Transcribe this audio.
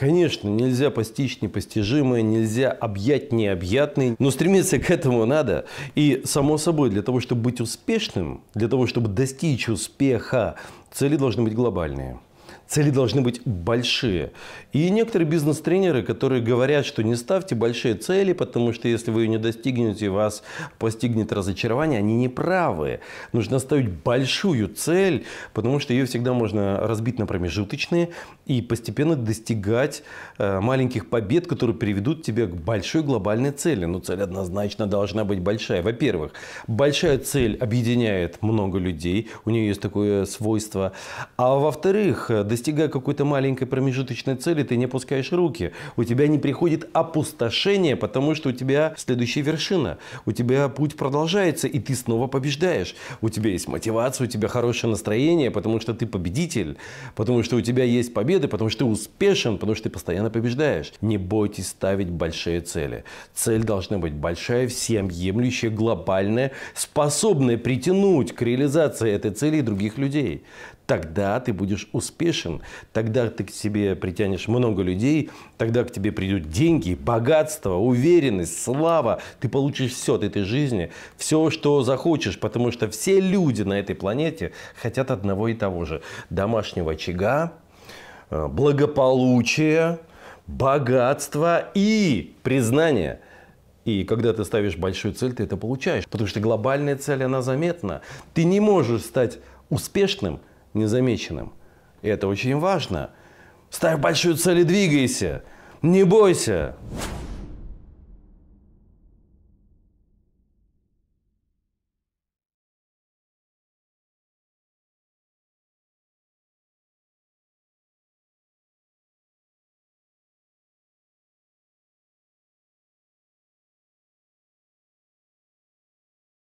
Конечно, нельзя постичь непостижимое, нельзя объять необъятный, но стремиться к этому надо. И, само собой, для того, чтобы быть успешным, для того, чтобы достичь успеха, цели должны быть глобальные. Цели должны быть большие. И некоторые бизнес-тренеры, которые говорят, что не ставьте большие цели, потому что если вы ее не достигнете, вас постигнет разочарование, они не правы. Нужно ставить большую цель, потому что ее всегда можно разбить на промежуточные и постепенно достигать э, маленьких побед, которые приведут тебя к большой глобальной цели. Но цель однозначно должна быть большая. Во-первых, большая цель объединяет много людей, у нее есть такое свойство. А во-вторых, э, достигая какой-то маленькой промежуточной цели, ты не опускаешь руки. У тебя не приходит опустошение, потому что у тебя следующая вершина. У тебя путь продолжается, и ты снова побеждаешь. У тебя есть мотивация, у тебя хорошее настроение, потому что ты победитель, потому что у тебя есть победы, потому что ты успешен, потому что ты постоянно побеждаешь. Не бойтесь ставить большие цели. Цель должна быть большая, всемъемлющая, глобальная, способная притянуть к реализации этой цели других людей тогда ты будешь успешен, тогда ты к себе притянешь много людей, тогда к тебе придут деньги, богатство, уверенность, слава. Ты получишь все от этой жизни, все, что захочешь, потому что все люди на этой планете хотят одного и того же. Домашнего очага, э, благополучия, богатства и признания – и когда ты ставишь большую цель, ты это получаешь. Потому что глобальная цель, она заметна. Ты не можешь стать успешным, незамеченным. это очень важно. Ставь большую цель и двигайся. Не бойся.